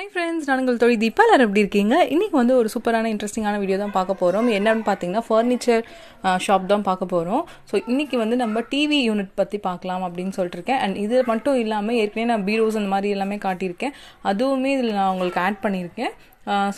hi friends நான் உங்கள் தொழில் தீபா எல்லாரும் எப்படி இருக்கீங்க இன்றைக்கி வந்து ஒரு சூப்பரான இன்ட்ரெஸ்டிங்கான வீடியோ தான் பார்க்க போகிறோம் என்னென்னு பார்த்தீங்கன்னா ஃபர்னிச்சர் ஷாப் தான் பார்க்க போகிறோம் ஸோ இன்றைக்கி வந்து நம்ம டிவி யூனிட் பற்றி பார்க்கலாம் அப்படின்னு சொல்லிட்டுருக்கேன் அண்ட் இது மட்டும் இல்லாமல் ஏற்கனவே நான் பீரோஸ் அந்த மாதிரி எல்லாமே காட்டியிருக்கேன் அதுவுமே இதில் நான் உங்களுக்கு ஆட் பண்ணியிருக்கேன்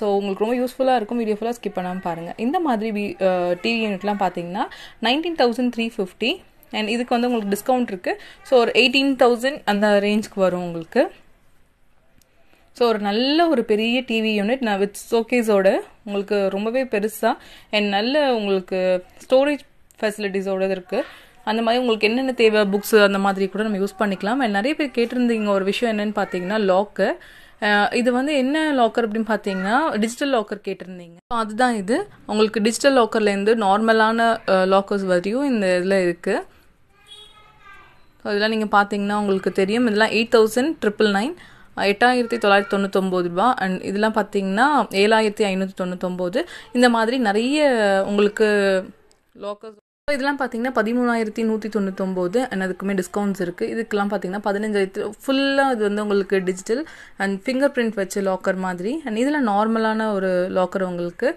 ஸோ உங்களுக்கு ரொம்ப யூஸ்ஃபுல்லாக இருக்கும் வீடியோ ஃபுல்லாக ஸ்கிப் பண்ணாமல் பாருங்கள் இந்த மாதிரி டிவி யூனிட்லாம் பார்த்தீங்கன்னா nineteen thousand three fifty and இதுக்கு வந்து உங்களுக்கு டிஸ்கவுண்ட் இருக்குது ஸோ ஒரு எயிட்டீன் தௌசண்ட் அந்த ரேஞ்சுக்கு வரும் உங்களுக்கு ஸோ ஒரு நல்ல ஒரு பெரிய டிவி யூனிட் நான் வித் ஷோகேஸோட உங்களுக்கு ரொம்பவே பெருசாக என் நல்ல உங்களுக்கு ஸ்டோரேஜ் ஃபெசிலிட்டிஸோட இருக்குது அந்த மாதிரி உங்களுக்கு என்னென்ன தேவை புக்ஸ் அந்த மாதிரி கூட நம்ம யூஸ் பண்ணிக்கலாம் அண்ட் நிறைய பேர் கேட்டிருந்தீங்க ஒரு விஷயம் என்னென்னு பார்த்தீங்கன்னா லாக்கு இது வந்து என்ன லாக்கர் அப்படின்னு பார்த்தீங்கன்னா டிஜிட்டல் லாக்கர் கேட்டிருந்தீங்க ஸோ அதுதான் இது உங்களுக்கு டிஜிட்டல் லாக்கர்லேருந்து நார்மலான லாக்கர்ஸ் வரையும் இந்த இதில் இருக்குது ஸோ இதெல்லாம் நீங்கள் பார்த்தீங்கன்னா உங்களுக்கு தெரியும் இதெல்லாம் எயிட் தௌசண்ட் ட்ரிபிள் நைன் எட்டாயிரத்தி தொள்ளாயிரத்தி தொண்ணூத்தொம்பது ரூபா அண்ட் இதெல்லாம் பார்த்தீங்கன்னா ஏழாயிரத்தி ஐநூற்றி தொண்ணூத்தொம்பது இந்த மாதிரி நிறைய உங்களுக்கு லோக்கல் இதெல்லாம் பார்த்தீங்கன்னா பதிமூணாயிரத்தி நூற்றி தொண்ணூத்தொம்போது அண்ட் அதுக்குமே டிஸ்கவுண்ட்ஸ் இருக்குது இதுக்கெல்லாம் பார்த்தீங்கன்னா பதினஞ்சாயிரத்து ஃபுல்லாக இது வந்து உங்களுக்கு டிஜிட்டல் அண்ட் ஃபிங்கர் பிரிண்ட் வச்ச லாக்கர் மாதிரி அண்ட் இதில் நார்மலான ஒரு லாக்கர் உங்களுக்கு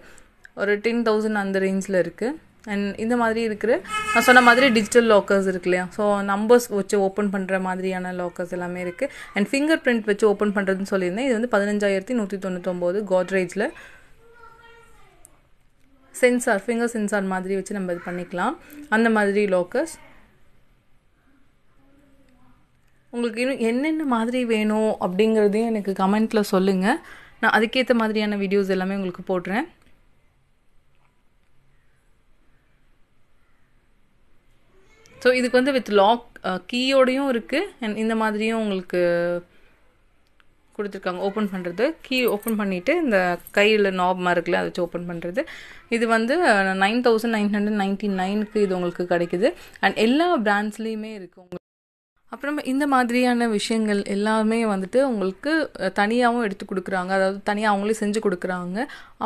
ஒரு டென் தௌசண்ட் அந்த ரேஞ்சில் இருக்குது அண்ட் இந்த மாதிரி இருக்கிற நான் சொன்ன மாதிரி டிஜிட்டல் லாக்கர்ஸ் இருக்கு இல்லையா ஸோ நம்பர்ஸ் வச்சு ஓப்பன் பண்ணுற மாதிரியான லாக்கர்ஸ் எல்லாமே இருக்குது அண்ட் ஃபிங்கர் பிரிண்ட் வச்சு ஓப்பன் பண்ணுறதுன்னு சொல்லியிருந்தேன் இது வந்து பதினஞ்சாயிரத்தி நூற்றி தொண்ணூத்தொம்போது கோத்ரேஜில் சென்சார் ஃபிங்கர் சென்சார் மாதிரி வச்சு நம்ம இது பண்ணிக்கலாம் அந்த மாதிரி லாக்கர்ஸ் உங்களுக்கு இன்னும் என்னென்ன மாதிரி வேணும் அப்படிங்கிறதையும் எனக்கு கமெண்ட்டில் சொல்லுங்கள் நான் அதுக்கேற்ற மாதிரியான வீடியோஸ் எல்லாமே உங்களுக்கு போடுறேன் ஸோ இதுக்கு வந்து வித் லாக் கீயோடையும் uh, இருக்குது அண்ட் இந்த மாதிரியும் உங்களுக்கு கொடுத்துருக்காங்க ஓப்பன் பண்ணுறது கீ ஓப்பன் பண்ணிவிட்டு இந்த கையில் நாப் மாதிரி இருக்குல்ல அதை வச்சு ஓப்பன் பண்ணுறது இது வந்து nine thousand nine hundred ninety நைனுக்கு இது உங்களுக்கு கிடைக்குது அண்ட் எல்லா பிராண்ட்ஸ்லேயுமே இருக்குது உங்களுக்கு அப்புறம் இந்த மாதிரியான விஷயங்கள் எல்லாமே வந்துட்டு உங்களுக்கு uh, தனியாகவும் எடுத்து கொடுக்குறாங்க அதாவது தனியாக அவங்களே செஞ்சு கொடுக்குறாங்க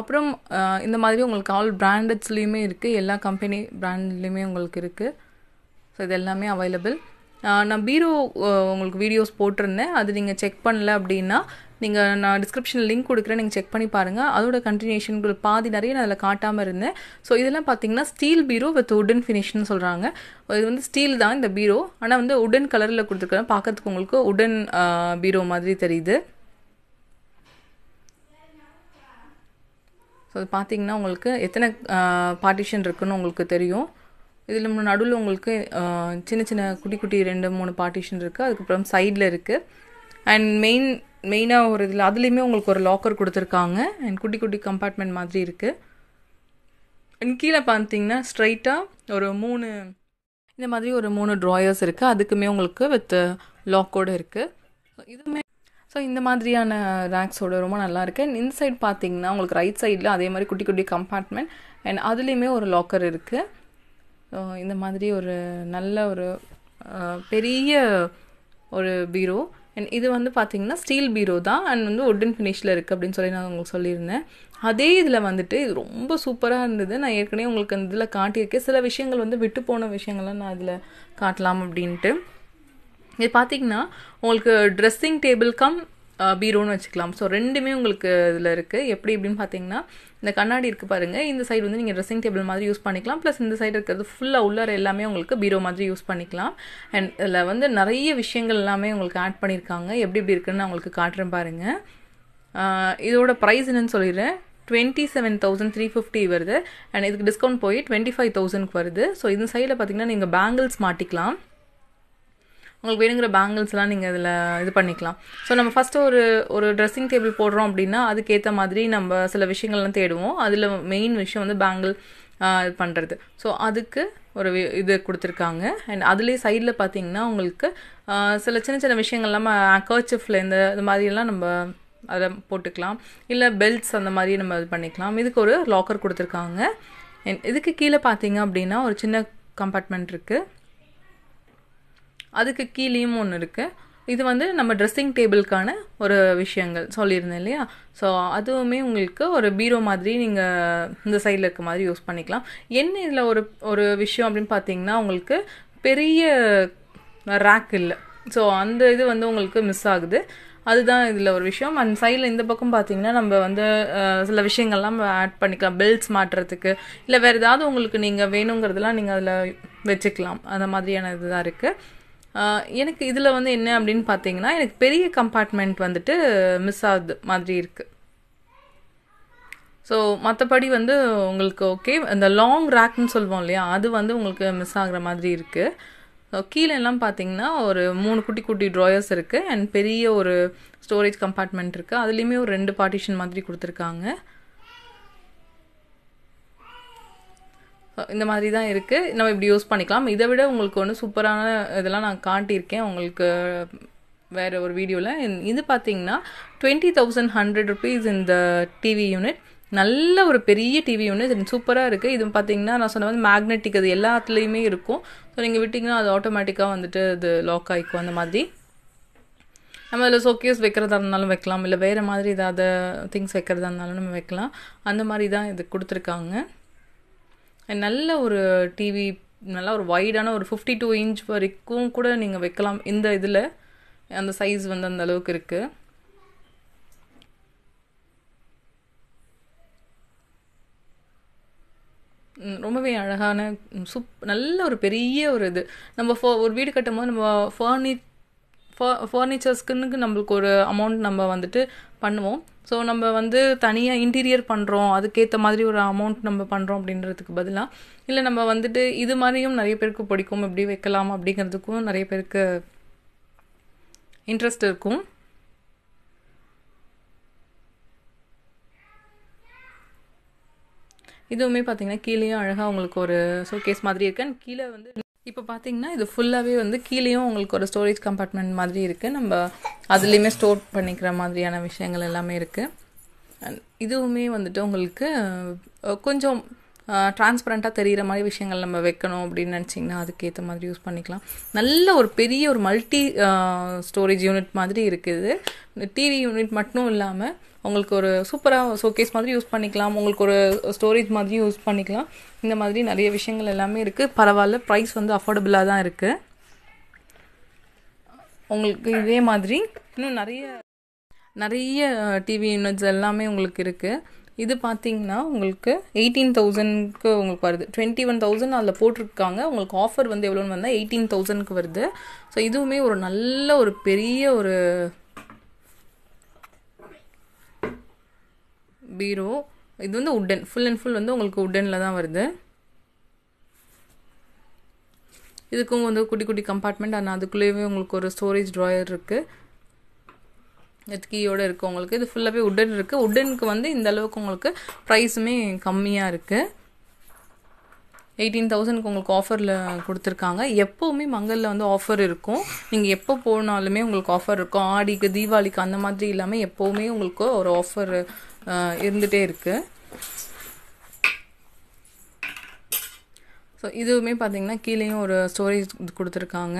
அப்புறம் uh, இந்த மாதிரி உங்களுக்கு ஆல் பிராண்டட்ஸ்லேயுமே இருக்குது எல்லா கம்பெனி பிராண்ட்லேயுமே உங்களுக்கு இருக்குது ஸோ இது எல்லாமே அவைலபிள் நான் பீரோ உங்களுக்கு வீடியோஸ் போட்டிருந்தேன் அது நீங்கள் செக் பண்ணல அப்படின்னா நீங்கள் நான் டிஸ்கிரிப்ஷனில் லிங்க் கொடுக்குறேன் நீங்கள் செக் பண்ணி பாருங்கள் அதோட கண்டினியூஷன் பாதி நிறைய நான் அதில் காட்டாமல் இருந்தேன் ஸோ இதெல்லாம் பார்த்தீங்கன்னா ஸ்டீல் பீரோ வித் உடன் ஃபினிஷ்னு சொல்கிறாங்க இது வந்து ஸ்டீல் தான் இந்த பீரோ ஆனால் வந்து உடன் கலரில் கொடுத்துருக்குறேன் பார்க்கறதுக்கு உங்களுக்கு உடன் பீரோ மாதிரி தெரியுது ஸோ அது பார்த்தீங்கன்னா உங்களுக்கு எத்தனை பார்ட்டிஷன் இருக்குன்னு உங்களுக்கு தெரியும் இதில் நடுவில் உங்களுக்கு சின்ன சின்ன குட்டி குட்டி ரெண்டு மூணு பார்ட்டிஷன் இருக்குது அதுக்கப்புறம் சைடில் இருக்குது அண்ட் மெயின் மெயினாக ஒரு இதில் அதுலேயுமே உங்களுக்கு ஒரு லாக்கர் கொடுத்துருக்காங்க அண்ட் குட்டி குட்டி கம்பார்ட்மெண்ட் மாதிரி இருக்குது அண்ட் கீழே பார்த்தீங்கன்னா ஸ்ட்ரைட்டாக ஒரு மூணு இந்த மாதிரி ஒரு மூணு ட்ராயர்ஸ் இருக்குது அதுக்குமே உங்களுக்கு வித் லாக்கோடு இருக்குது இதுவுமே ஸோ இந்த மாதிரியான ரேக்ஸோட ரொம்ப நல்லா இருக்குது அண்ட் இந்த பார்த்தீங்கன்னா உங்களுக்கு ரைட் சைடில் அதே மாதிரி குட்டி குட்டி கம்பார்ட்மெண்ட் அண்ட் அதுலேயுமே ஒரு லாக்கர் இருக்குது இந்த மாதிரி ஒரு நல்ல ஒரு பெரிய ஒரு பீரோ அண்ட் இது வந்து பார்த்திங்கன்னா ஸ்டீல் பீரோ தான் அண்ட் வந்து உட்டன் ஃபினிஷில் இருக்குது அப்படின்னு சொல்லி நான் உங்களுக்கு சொல்லியிருந்தேன் அதே இதில் வந்துட்டு இது ரொம்ப சூப்பராக இருந்தது நான் ஏற்கனவே உங்களுக்கு அந்த இதில் காட்டியிருக்கேன் சில விஷயங்கள் வந்து விட்டு போன விஷயங்கள்லாம் நான் அதில் காட்டலாம் அப்படின்ட்டு இது பார்த்தீங்கன்னா உங்களுக்கு ட்ரெஸ்ஸிங் டேபிள் கம் பீரோன்னு வச்சுக்கலாம் ஸோ ரெண்டுமே உங்களுக்கு இதில் இருக்குது எப்படி இப்படின்னு பார்த்தீங்கன்னா இந்த கண்ணாடி இருக்குது பாருங்கள் இந்த சைடு வந்து நீங்கள் ட்ரெஸ்ஸிங் டேபிள் மாதிரி யூஸ் பண்ணிக்கலாம் ப்ளஸ் இந்த சைடு இருக்கிறது ஃபுல்லாக உள்ளார எல்லாமே உங்களுக்கு பீரோ மாதிரி யூஸ் பண்ணிக்கலாம் அண்ட் இதில் வந்து நிறைய விஷயங்கள் எல்லாமே உங்களுக்கு ஆட் பண்ணியிருக்காங்க எப்படி எப்படி இருக்குன்னு நான் உங்களுக்கு காட்டுறேன் பாருங்கள் இதோட ப்ரைஸ் என்னன்னு சொல்லிடுறேன் twenty seven thousand three fifty வருது அண்ட் இதுக்கு டிஸ்கவுண்ட் போய் டுவெண்ட்டி ஃபைவ் தௌசண்ட்க்கு வருது ஸோ இந்த சைடில் பார்த்தீங்கன்னா நீங்கள் பேங்கிள்ஸ் மாட்டிக்கலாம் உங்களுக்கு வேணுங்கிற பேங்கிள்ஸ்லாம் நீங்கள் இதில் இது பண்ணிக்கலாம் ஸோ நம்ம ஃபஸ்ட்டு ஒரு ஒரு ட்ரெஸ்ஸிங் டேபிள் போடுறோம் அப்படின்னா அதுக்கேற்ற மாதிரி நம்ம சில விஷயங்கள்லாம் தேடுவோம் அதில் மெயின் விஷயம் வந்து பேங்கிள் இது பண்ணுறது ஸோ அதுக்கு ஒரு இது கொடுத்துருக்காங்க அண்ட் அதுலேயே சைடில் பார்த்தீங்கன்னா உங்களுக்கு சில சின்ன சின்ன விஷயங்கள்லாம் கர்ச்சிஃபில் இந்த இது மாதிரிலாம் நம்ம அதை போட்டுக்கலாம் இல்லை பெல்ட்ஸ் அந்த மாதிரி நம்ம இது பண்ணிக்கலாம் இதுக்கு ஒரு லாக்கர் கொடுத்துருக்காங்க இதுக்கு கீழே பார்த்தீங்க அப்படின்னா ஒரு சின்ன கம்பார்ட்மெண்ட் இருக்குது அதுக்கு கீழேயும் ஒன்று இருக்குது இது வந்து நம்ம ட்ரெஸ்ஸிங் டேபிளுக்கான ஒரு விஷயங்கள் சொல்லியிருந்தேன் இல்லையா ஸோ அதுவுமே உங்களுக்கு ஒரு பீரோ மாதிரி நீங்கள் இந்த சைடில் இருக்க மாதிரி யூஸ் பண்ணிக்கலாம் என்ன இதில் ஒரு ஒரு விஷயம் அப்படின்னு பார்த்தீங்கன்னா உங்களுக்கு பெரிய ரேக் இல்லை ஸோ அந்த இது வந்து உங்களுக்கு மிஸ் ஆகுது அதுதான் இதில் ஒரு விஷயம் அண்ட் சைடில் இந்த பக்கம் பார்த்தீங்கன்னா நம்ம வந்து சில விஷயங்கள்லாம் ஆட் பண்ணிக்கலாம் பெல்ட்ஸ் மாட்டுறதுக்கு இல்லை வேறு ஏதாவது உங்களுக்கு நீங்கள் வேணுங்கிறதெல்லாம் நீங்கள் அதில் வச்சுக்கலாம் அந்த மாதிரியான இதுதான் இருக்குது எனக்கு இதில் வந்து என்ன அப்படின்னு பார்த்தீங்கன்னா எனக்கு பெரிய கம்பார்ட்மெண்ட் வந்துட்டு மிஸ் ஆகுது மாதிரி இருக்குது ஸோ மற்றபடி வந்து உங்களுக்கு ஓகே இந்த லாங் ரேக்குன்னு சொல்லுவோம் இல்லையா அது வந்து உங்களுக்கு மிஸ் ஆகிற மாதிரி இருக்குது ஸோ கீழெல்லாம் பார்த்தீங்கன்னா ஒரு மூணு குட்டி குட்டி ட்ராயர்ஸ் இருக்குது அண்ட் பெரிய ஒரு ஸ்டோரேஜ் கம்பார்ட்மெண்ட் இருக்குது அதுலேயுமே ஒரு ரெண்டு பார்ட்டிஷன் மாதிரி கொடுத்துருக்காங்க இந்த மாதிரி தான் இருக்குது நம்ம இப்படி யூஸ் பண்ணிக்கலாம் இதை விட உங்களுக்கு ஒன்று சூப்பரான இதெல்லாம் நான் காட்டியிருக்கேன் உங்களுக்கு வேறு ஒரு வீடியோவில் இது பார்த்தீங்கன்னா டுவெண்ட்டி தௌசண்ட் ஹண்ட்ரட் ருபீஸ் இந்த டிவி யூனிட் நல்ல ஒரு பெரிய டிவி ஒன்று இது சூப்பராக இருக்குது இது பார்த்தீங்கன்னா நான் சொன்ன மாதிரி மேக்னெட்டிக் அது எல்லாத்துலேயுமே இருக்கும் ஸோ நீங்கள் விட்டிங்கன்னா அது ஆட்டோமேட்டிக்காக வந்துட்டு இது லாக் ஆகிக்கும் அந்த மாதிரி நம்ம அதில் சோக்கியஸ் வைக்கிறதா இருந்தாலும் வைக்கலாம் இல்லை வேறு மாதிரி ஏதாவது திங்ஸ் வைக்கிறதா இருந்தாலும் நம்ம வைக்கலாம் அந்த மாதிரி தான் இது கொடுத்துருக்காங்க நல்ல ஒரு டிவி நல்லா ஒரு வைடான ஒரு ஃபிஃப்டி டூ இன்ச் வரைக்கும் கூட நீங்கள் வைக்கலாம் இந்த இதில் அந்த சைஸ் வந்து அந்த அளவுக்கு இருக்குது ரொம்பவே அழகான சுப் நல்ல ஒரு பெரிய ஒரு இது நம்ம ஃபோ ஒரு வீடு கட்டும்போது நம்ம ஃபர்னி ஃபர்னிச்சர்ஸ்க்குன்னு நம்மளுக்கு ஒரு அமௌண்ட் நம்ம வந்துட்டு பண்ணுவோம் ஸோ நம்ம வந்து தனியாக இன்டீரியர் பண்ணுறோம் அதுக்கேற்ற மாதிரி ஒரு அமௌண்ட் நம்ம பண்ணுறோம் அப்படின்றதுக்கு பதிலாக இல்லை நம்ம வந்துட்டு இது மாதிரியும் நிறைய பேருக்கு பிடிக்கும் எப்படி வைக்கலாம் அப்படிங்கிறதுக்கும் நிறைய பேருக்கு இன்ட்ரெஸ்ட் இருக்கும் இதுவுமே பார்த்தீங்கன்னா கீழேயும் அழகாக உங்களுக்கு ஒரு ஷோகேஸ் மாதிரி இருக்கு அண்ட் கீழே வந்து இப்போ பார்த்தீங்கன்னா இது ஃபுல்லாகவே வந்து கீழேயும் உங்களுக்கு ஒரு ஸ்டோரேஜ் கம்பார்ட்மெண்ட் மாதிரி இருக்குது நம்ம அதுலேயுமே ஸ்டோர் பண்ணிக்கிற மாதிரியான விஷயங்கள் எல்லாமே இருக்குது இதுவுமே வந்துட்டு உங்களுக்கு கொஞ்சம் டிரான்ஸ்பரண்ட்டாக தெரிகிற மாதிரி விஷயங்கள் நம்ம வைக்கணும் அப்படின்னு நினச்சிங்கன்னா அதுக்கேற்ற மாதிரி யூஸ் பண்ணிக்கலாம் நல்ல ஒரு பெரிய ஒரு மல்டி ஸ்டோரேஜ் யூனிட் மாதிரி இருக்குது டிவி யூனிட் மட்டும் இல்லாமல் உங்களுக்கு ஒரு சூப்பராக ஷோகேஸ் மாதிரி யூஸ் பண்ணிக்கலாம் உங்களுக்கு ஒரு ஸ்டோரேஜ் மாதிரி யூஸ் பண்ணிக்கலாம் இந்த மாதிரி நிறைய விஷயங்கள் எல்லாமே இருக்குது பரவாயில்ல ப்ரைஸ் வந்து அஃபோர்டபுளாக தான் இருக்குது உங்களுக்கு இதே மாதிரி இன்னும் நிறைய நிறைய டிவி யூனிட்ஸ் எல்லாமே உங்களுக்கு இருக்குது இது பார்த்தீங்கன்னா உங்களுக்கு எயிட்டீன் தௌசண்ட்க்கு உங்களுக்கு வருது டுவெண்ட்டி ஒன் தௌசண்ட் அதில் போட்டிருக்காங்க உங்களுக்கு ஆஃபர் வந்து எவ்வளோன்னு வந்தால் எயிட்டீன் தௌசண்ட்க்கு வருது ஸோ இதுவுமே ஒரு நல்ல ஒரு பெரிய ஒரு பீரோ இது வந்து உட்டன் ஃபுல் அண்ட் ஃபுல் வந்து உங்களுக்கு உட்டனில் தான் வருது இதுக்கும் வந்து குட்டி குட்டி கம்பார்ட்மெண்ட் ஆனால் அதுக்குள்ளேயே உங்களுக்கு ஒரு ஸ்டோரேஜ் ட்ராயர் இருக்குது கீயோடு இருக்குது உங்களுக்கு இது ஃபுல்லாகவே உடன் இருக்குது உடனுக்கு வந்து இந்த அளவுக்கு உங்களுக்கு ப்ரைஸுமே கம்மியாக இருக்குது எயிட்டீன் தௌசண்ட்க்கு உங்களுக்கு ஆஃபரில் கொடுத்துருக்காங்க எப்போவுமே மங்களில் வந்து ஆஃபர் இருக்கும் நீங்கள் எப்போ போனாலுமே உங்களுக்கு ஆஃபர் இருக்கும் ஆடிக்கு தீபாவளிக்கு அந்த மாதிரி இல்லாமல் எப்போவுமே உங்களுக்கு ஒரு ஆஃபர் இருந்துகிட்டே இருக்குது ஸோ இதுவுமே பார்த்தீங்கன்னா கீழேயும் ஒரு ஸ்டோரேஜ் கொடுத்துருக்காங்க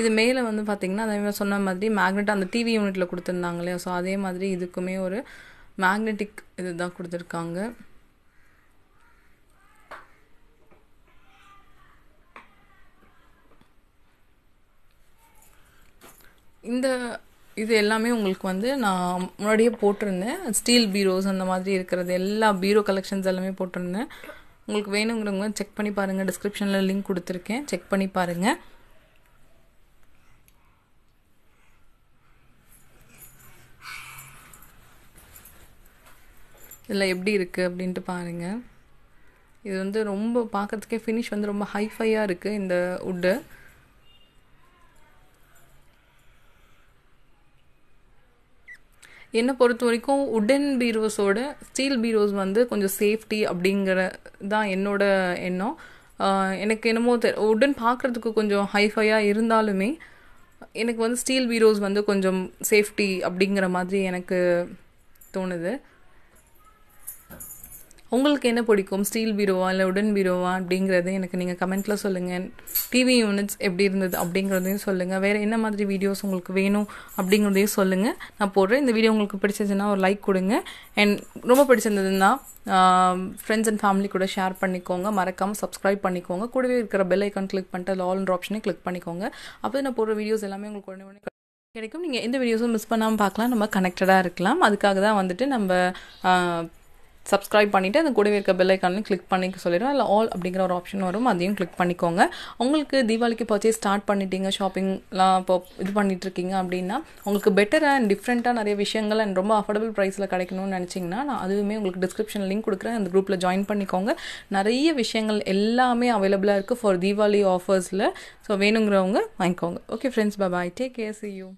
இது மேலே வந்து பார்த்திங்கன்னா அதே சொன்ன மாதிரி மேக்னெட் அந்த டிவி யூனிட்டில் கொடுத்துருந்தாங்க இல்லையா ஸோ அதே மாதிரி இதுக்குமே ஒரு மேக்னெட்டிக் இது தான் கொடுத்துருக்காங்க இந்த இது எல்லாமே உங்களுக்கு வந்து நான் முன்னாடியே போட்டிருந்தேன் ஸ்டீல் பீரோஸ் அந்த மாதிரி இருக்கிறது எல்லா பீரோ கலெக்ஷன்ஸ் எல்லாமே போட்டிருந்தேன் உங்களுக்கு வேணுங்கிறவங்க செக் பண்ணி பாருங்கள் டிஸ்கிரிப்ஷனில் லிங்க் கொடுத்துருக்கேன் செக் பண்ணி பாருங்கள் இதில் எப்படி இருக்குது அப்படின்ட்டு பாருங்கள் இது வந்து ரொம்ப பார்க்குறதுக்கே ஃபினிஷ் வந்து ரொம்ப ஹைஃபையாக இருக்குது இந்த உட்டு என்னை பொறுத்த வரைக்கும் உடன் பீரோஸோட ஸ்டீல் பீரோஸ் வந்து கொஞ்சம் சேஃப்டி அப்படிங்கிற தான் என்னோட எண்ணம் எனக்கு என்னமோ தெ உடன் பார்க்குறதுக்கு கொஞ்சம் ஹைஃபையாக இருந்தாலுமே எனக்கு வந்து ஸ்டீல் பீரோஸ் வந்து கொஞ்சம் சேஃப்டி அப்படிங்கிற மாதிரி எனக்கு தோணுது உங்களுக்கு என்ன பிடிக்கும் ஸ்டீல் பீரோவா இல்லை உடன் பீரோவா அப்படிங்கிறது எனக்கு நீங்கள் கமெண்ட்டில் சொல்லுங்கள் டிவி யூனிட்ஸ் எப்படி இருந்தது அப்படிங்கிறதையும் சொல்லுங்கள் வேறு என்ன மாதிரி வீடியோஸ் உங்களுக்கு வேணும் அப்படிங்கிறதையும் சொல்லுங்கள் நான் போடுறேன் இந்த வீடியோ உங்களுக்கு பிடிச்சதுன்னா ஒரு லைக் கொடுங்க அண்ட் ரொம்ப பிடிச்சிருந்ததுன்னா ஃப்ரெண்ட்ஸ் அண்ட் ஃபேமிலி கூட ஷேர் பண்ணிக்கோங்க மறக்காமல் சப்ஸ்கிரைப் பண்ணிக்கோங்க கூடவே இருக்கிற பெல் ஐக்கான் கிளிக் பண்ணிட்டு லால்ன்ற ஆப்ஷனே கிளிக் பண்ணிக்கோங்க அப்போ நான் போடுற வீடியோஸ் எல்லாமே உங்களுக்கு உடனே உடனே கிடைக்கும் நீங்கள் எந்த வீடியோஸும் மிஸ் பண்ணாமல் பார்க்கலாம் நம்ம கனெக்டடாக இருக்கலாம் அதுக்காக தான் வந்துட்டு நம்ம சப்ஸ்கிரைப் பண்ணிவிட்டு அந்த கூடவே இருக்க பெல்லைக்கான கிளிக் பண்ணிக்க சொல்லிடுவோம் இல்லை ஆல் அப்படிங்கிற ஒரு ஆப்ஷன் வரும் அதையும் கிளிக் பண்ணிக்கோங்க உங்களுக்கு தீபாவளிக்கு பர்ச்சேஸ் ஸ்டார்ட் பண்ணிட்டீங்க ஷாப்பிங்லாம் இப்போ இது பண்ணிகிட்ருக்கீங்க அப்படின்னா உங்களுக்கு பெட்டர் அண்ட் டிஃப்ரெண்ட்டாக நிறைய விஷயங்கள் அண்ட் ரொம்ப அஃபோர்டபுள் ப்ரைஸில் கிடைக்கணும்னு நினச்சிங்கன்னா நான் அதுவுமே உங்களுக்கு டிஸ்கிரிப்ஷன் லிங்க் கொடுக்குறேன் அந்த குரூப்பில் ஜாயின் பண்ணிக்கோங்க நிறைய விஷயங்கள் எல்லாமே அவைலபிளாக இருக்குது ஃபார் தீபாவளி ஆஃபர்ஸில் ஸோ வேணுங்கிறவங்க வாங்கிக்கோங்க okay friends bye take care see you